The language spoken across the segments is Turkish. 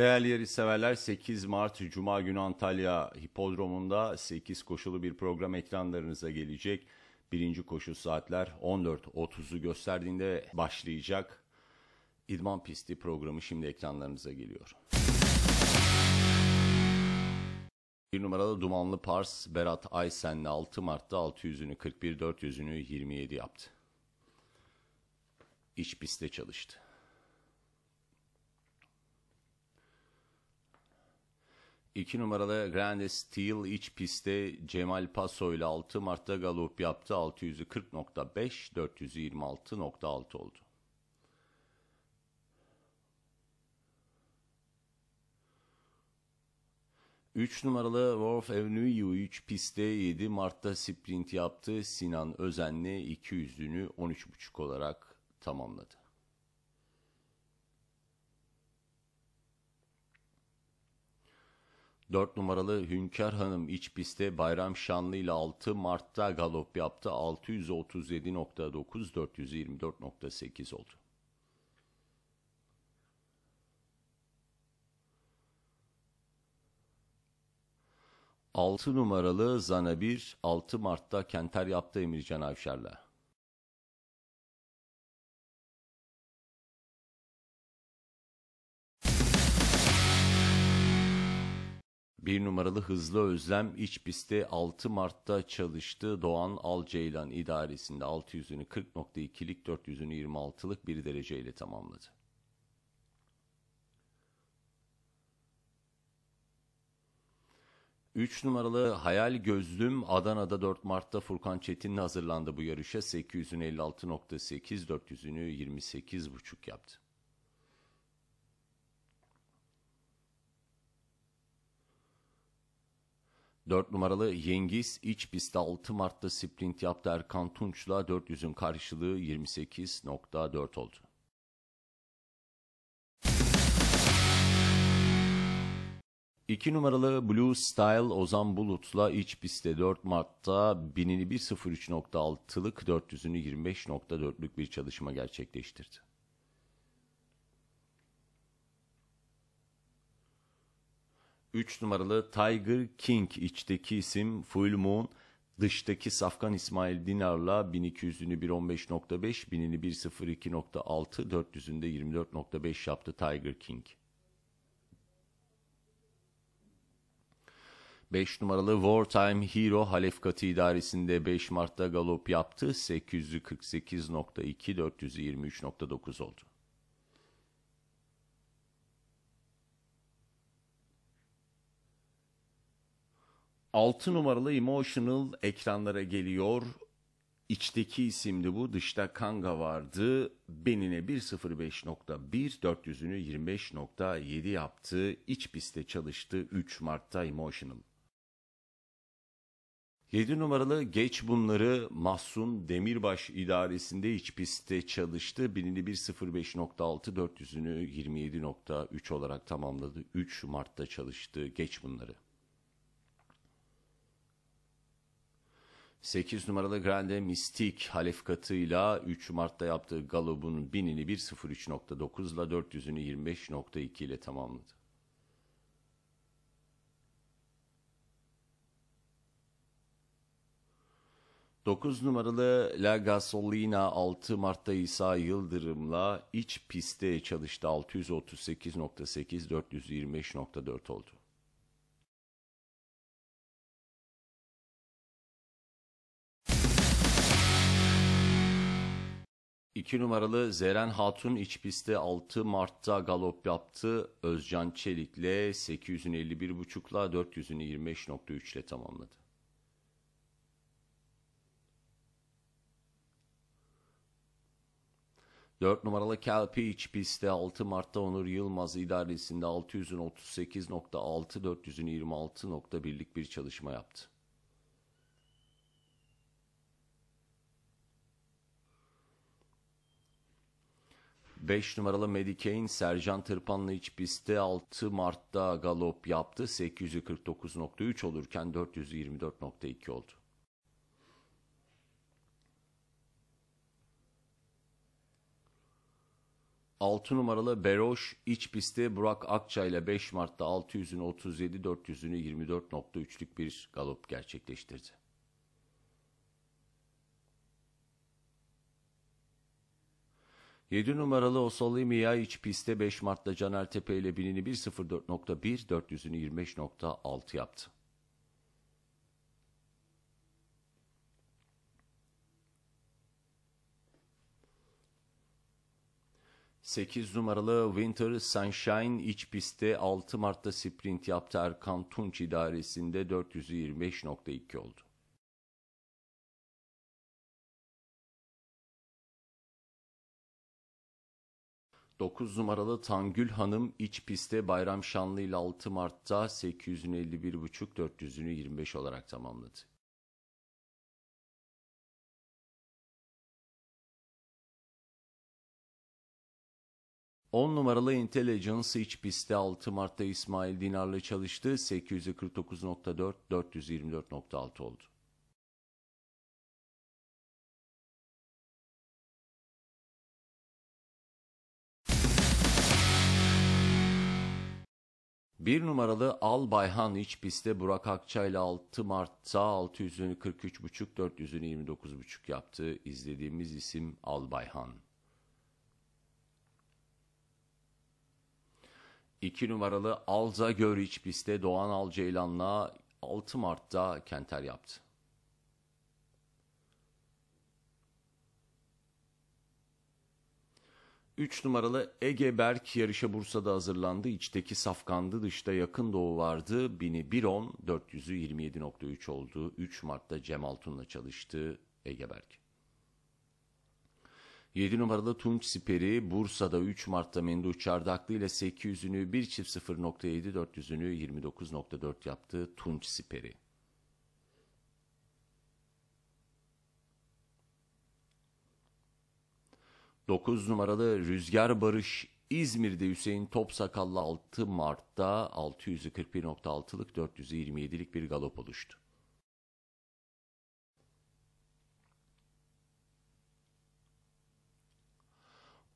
Değerli yarış 8 Mart Cuma günü Antalya Hipodromu'nda 8 koşulu bir program ekranlarınıza gelecek. Birinci koşu saatler 14.30'u gösterdiğinde başlayacak. İdman Pisti programı şimdi ekranlarınıza geliyor. Bir numaralı Dumanlı Pars Berat Aysen'le 6 Mart'ta 600'ünü 41, 400'ünü 27 yaptı. İç piste çalıştı. 2 numaralı Grand Steel iç pistte Cemal Paso ile 6 Mart'ta galop yaptı. 640.5 426.6 oldu. Üç numaralı Wolf Avenue 3 pistte 7 Mart'ta sprint yaptı. Sinan Özenli 200'lünü 13.5 olarak tamamladı. 4 numaralı Hünkar Hanım iç pistte Bayram Şanlı ile 6 Mart'ta galop yaptı. 637.9 424.8 oldu. Altı numaralı Zanabir 6 Mart'ta Kenter yaptı Emircan Avşar'la. Bir numaralı hızlı özlem iç pistte 6 Mart'ta çalıştı. Doğan Alceylan idaresinde 600'ünü 40.2'lik 400'ünü 26'lık bir dereceyle tamamladı. Üç numaralı Hayal Gözlüm Adana'da 4 Mart'ta Furkan Çetin'le hazırlandı bu yarışa. 856.8, 400'ünü 28.5 yaptı. 4 numaralı Yengiz iç pistte 6 Mart'ta sprint yaptı Erkan Tunç'la 400'ün karşılığı 28.4 oldu. İki numaralı Blue Style Ozan Bulut'la iç pistte 4 Mart'ta 1000'ini 1.03.6'lık 400'ünü 25.4'lük bir çalışma gerçekleştirdi. 3 numaralı Tiger King içteki isim Full Moon dıştaki Safkan İsmail Dinar'la 1200'ünü 1.15.5, 1000'ini 1.02.6, 400'ünde 24.5 yaptı Tiger King. 5 numaralı Wartime Hero Halef Katı İdaresi'nde 5 Mart'ta galop yaptı. 848.2, 423.9 oldu. 6 numaralı Emotional ekranlara geliyor. İçteki isimdi bu. Dışta Kanga vardı. Benine 1.05.1 400'ünü 25.7 yaptı. İç pistte çalıştı 3 Mart'ta Emotional. 7 numaralı Geç Bunları Mahsun Demirbaş idaresinde iç pistte çalıştı. Binini 1.05.6 400'ünü 27.3 olarak tamamladı. 3 Mart'ta çalıştı Geç Bunları. 8 numaralı Grande Mystik Halef katıyla 3 Mart'ta yaptığı galobun binini 1.03.9 ile 400'ünü 25.2 ile tamamladı. Dokuz numaralı La Gasolina 6 Mart'ta İsa Yıldırım'la iç piste çalıştı 638.8 425.4 oldu. 2 numaralı Zeren Hatun iç pistte 6 Mart'ta galop yaptı. Özcan Çelik'le 851.5'la 400'ünü 25.3 ile tamamladı. Dört numaralı Kelpi iç pistte 6 Mart'ta Onur Yılmaz idaresinde 638.6 426.1'lik bir çalışma yaptı. 5 numaralı Medicaid Sercan Tırpan'la iç pistte 6 Mart'ta galop yaptı. 849.3 olurken 424.2 oldu. Altı numaralı Beroş iç pistte Burak Akça ile 5 Mart'ta 600'ünü 37 400'ünü 24.3'lük bir galop gerçekleştirdi. 7 numaralı Osalimia iç pistte 5 Mart'ta Caner Tepe ile binini 1.04.1 yaptı. Sekiz numaralı Winter Sunshine iç pistte 6 Mart'ta sprint yaptı Erkan Tunç idaresinde 425.2 oldu. 9 numaralı Tangül Hanım iç piste Bayram Şanlı ile 6 Mart'ta 851,5 400'ünü 25 olarak tamamladı. On numaralı Intelligence iç pistte 6 Mart'ta İsmail Dinar'la çalıştı. 849.4, 424.6 oldu. Bir numaralı Al Bayhan iç pistte Burak Akça ile 6 Mart'ta yüzünü buçuk 600'ünü 43.5, 400'ünü buçuk yaptı. İzlediğimiz isim Al Bayhan. 2 numaralı Alza Gör iç pistte Doğan Alceylan'la 6 Mart'ta Kenter yaptı. 3 numaralı Ege Berk yarışa Bursa'da hazırlandı. İçteki safkandı, dışta yakın doğu vardı. 1000'i 1.10, 400'ü 27.3 oldu. 3 Mart'ta Cem Altun'la çalıştı Ege Berk. 7 numaralı Tunç Siperi Bursa'da 3 Mart'ta Menduh Çardaklı ile 800'ünü 1 çift 0.7 400'ünü 29.4 yaptı Tunç Siperi. 9 numaralı Rüzgar Barış İzmir'de Hüseyin Topsakallı 6 Mart'ta 641.6'lık 427'lik bir galop oluştu.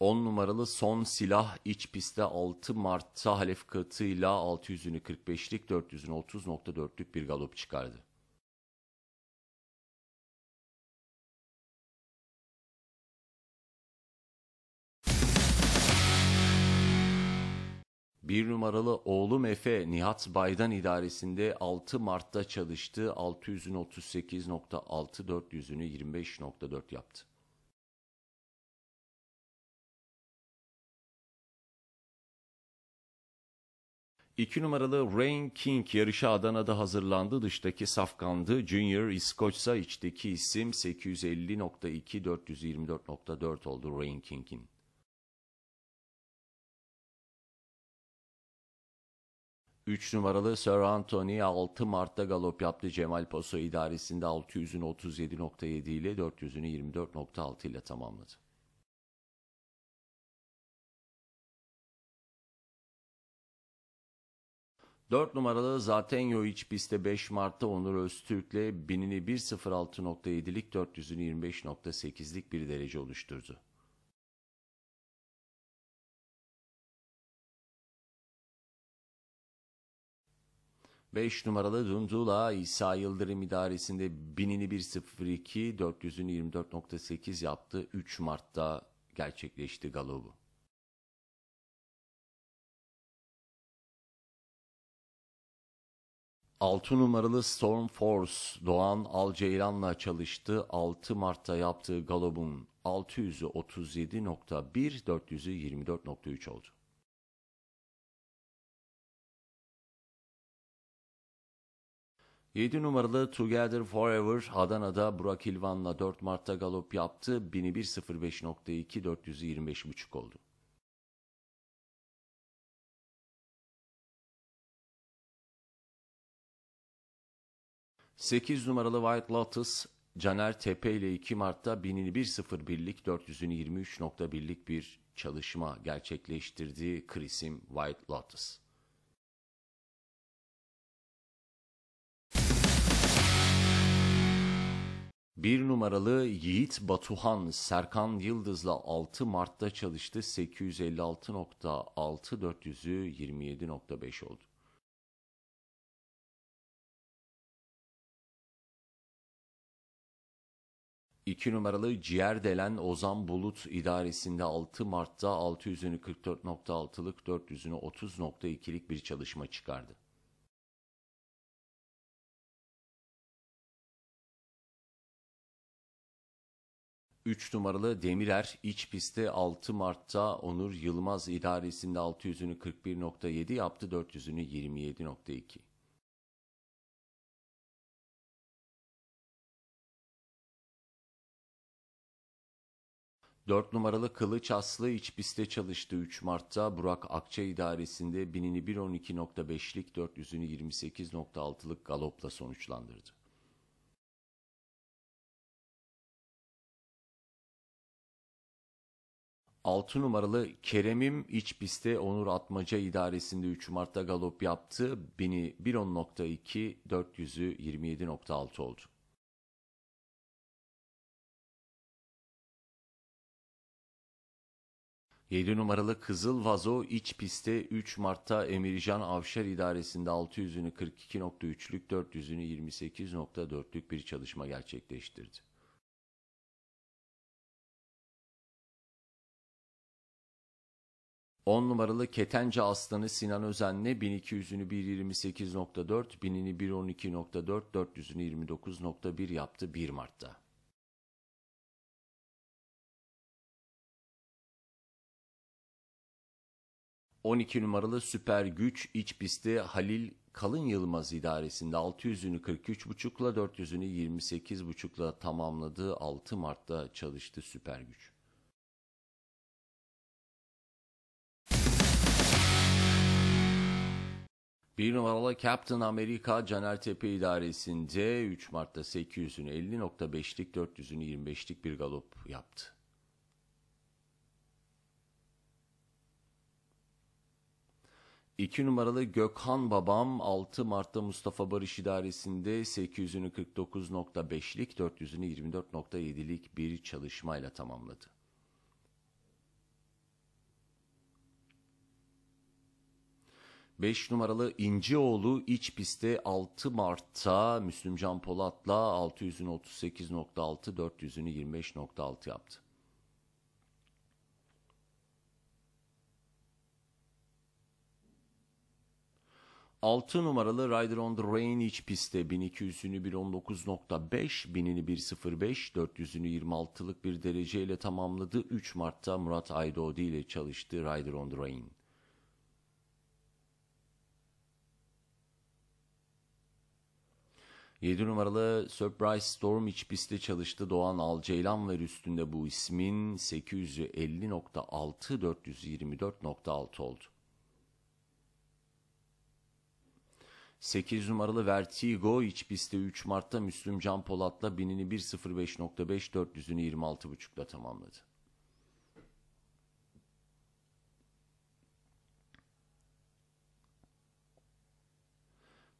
On numaralı son silah iç pistte 6 Mart'ta Halef katıyla 600'ünü 45'lik 400'ünü bir galop çıkardı. Bir numaralı oğlum Efe Nihat Baydan idaresinde 6 Mart'ta çalıştı. 600'ün 400'ünü 25.4 yaptı. İki numaralı Rain King yarışı Adana'da hazırlandı. Dıştaki Safkan'dı. Junior İskoçsa içteki isim 850.2, 424.4 oldu Rain King'in. 3 numaralı Sir Anthony 6 Mart'ta galop yaptı. Cemal Paso idaresinde 600'ünü 37.7 ile 400'ünü 24.6 ile tamamladı. Dört numaralı zaten yo iç pistte 5 Mart'ta Onur Öztürk'le binini 1.06.7'lik 400'ünü 25.8'lik bir derece oluşturdu. 5 numaralı Dundula İsa Yıldırım idaresinde binini 1.02 24.8 yaptı. 3 Mart'ta gerçekleşti galobu. Altı numaralı Storm Force Doğan Alceylan'la çalıştı. 6 Mart'ta yaptığı galobun 600'ü 37.1, 400'ü 24.3 oldu. 7 numaralı Together Forever Adana'da Burak İlvan'la 4 Mart'ta galop yaptı. 1005.2 buçuk oldu. Sekiz numaralı White Lotus, Caner Tepe ile 2 Mart'ta 1001.01'lik 423.1'lik bir çalışma gerçekleştirdi Krisim White Lotus. Bir numaralı Yiğit Batuhan Serkan Yıldız'la 6 Mart'ta çalıştı. 856.6 27.5 oldu. İki numaralı Ciğer Delen Ozan Bulut idaresinde 6 Mart'ta 600'ünü 44.6'lık 400'ünü 30.2'lik bir çalışma çıkardı. 3 numaralı Demirer iç pistte 6 Mart'ta Onur Yılmaz idaresinde 600'ünü 41.7 yaptı 400'ünü 27.2. Dört numaralı Kılıç Aslı iç piste çalıştı 3 Mart'ta Burak Akça idaresinde binini 1.12.5'lik 400'ünü 28.6'lık galopla sonuçlandırdı. 6 numaralı Kerem'im iç pistte Onur Atmaca idaresinde 3 Mart'ta galop yaptı. 1000'i 1.10.2, 400'ü 27.6 oldu. Yedi numaralı Kızıl Vazo iç pistte 3 Mart'ta Emircan Avşar idaresinde 600'ünü 42.3'lük 400'ünü 28.4'lük bir çalışma gerçekleştirdi. 10 numaralı Ketence Aslanı Sinan Özen'le 1200'ünü 128.4, 1000'ini 112.4, 400'ünü 29.1 yaptı 1 Mart'ta. ...12 numaralı süper güç iç pisti Halil Kalın Yılmaz idaresinde 600'ünü 43.5'la 400'ünü 28.5'la tamamladığı 6 Mart'ta çalıştı süper güç. Bir numaralı Captain America Caner Tepe idaresinde 3 Mart'ta 800'ünü 50.5'lik 400'ünü 25'lik bir galop yaptı. İki numaralı Gökhan Babam 6 Mart'ta Mustafa Barış idaresinde 800'ünü 49.5'lik 400'ünü 24.7'lik bir çalışmayla tamamladı. 5 numaralı İncioğlu iç pistte 6 Mart'ta Müslüm Can Polat'la 600'ünü 38.6, 400'ünü 25.6 yaptı. Altı numaralı Rider on the Rain iç pistte 1200'ünü 1.19.5, 1000'ini 1.05, 400'ünü 26'lık bir dereceyle tamamladı. 3 Mart'ta Murat Aydoğdu ile çalıştı Rider on the Rain. 7 numaralı Surprise Storm iç pistte çalıştı Doğan Alceylan var üstünde bu ismin 850.6 424.6 oldu. 8 numaralı Vertigo iç pistte 3 Mart'ta Müslüm Can Polat'la binini 1.05.5 400'ünü 26.5'la tamamladı.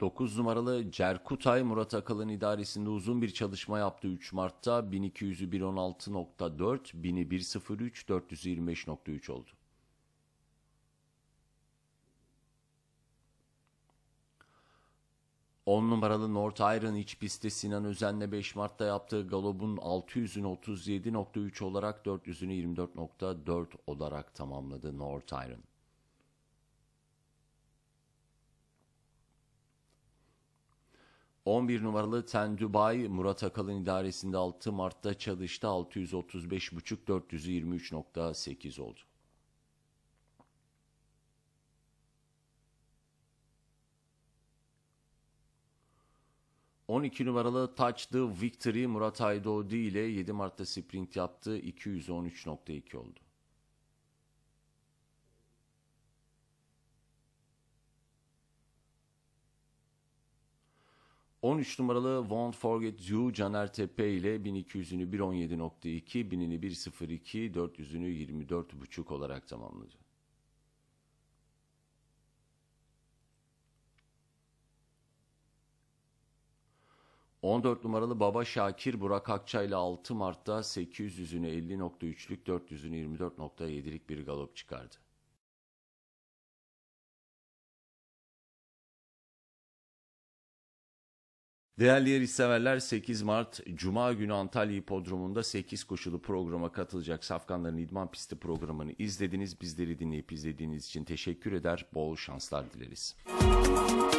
9 numaralı Cerkutay Murat Akalın idaresinde uzun bir çalışma yaptı 3 Mart'ta 1200'ü 116.4, 425.3 oldu. On numaralı North Iron iç pistte Sinan Özen'le 5 Mart'ta yaptığı galobun 600'ünü 37.3 olarak 400'ünü 24.4 olarak tamamladı North Iron. 11 numaralı Tendübay Murat Akalın idaresinde 6 Mart'ta çalıştı 635,5 423.8 oldu. On iki numaralı Touch the Victory Murat Aydoğdu ile 7 Mart'ta sprint yaptı 213.2 oldu. 13 numaralı Won't Forget You Caner Tepe ile 1200'ünü 1.17.2, 1000'ini 1.02, 400'ünü 24.5 olarak tamamladı. ...14 numaralı Baba Şakir Burak Akça ile 6 Mart'ta 800'ünü 50.3'lük 400'ünü 24.7'lik bir galop çıkardı. Değerli yarışseverler 8 Mart Cuma günü Antalya Hipodromu'nda 8 koşulu programa katılacak Safkanların İdman Pisti programını izlediniz. Bizleri dinleyip izlediğiniz için teşekkür eder. Bol şanslar dileriz. Müzik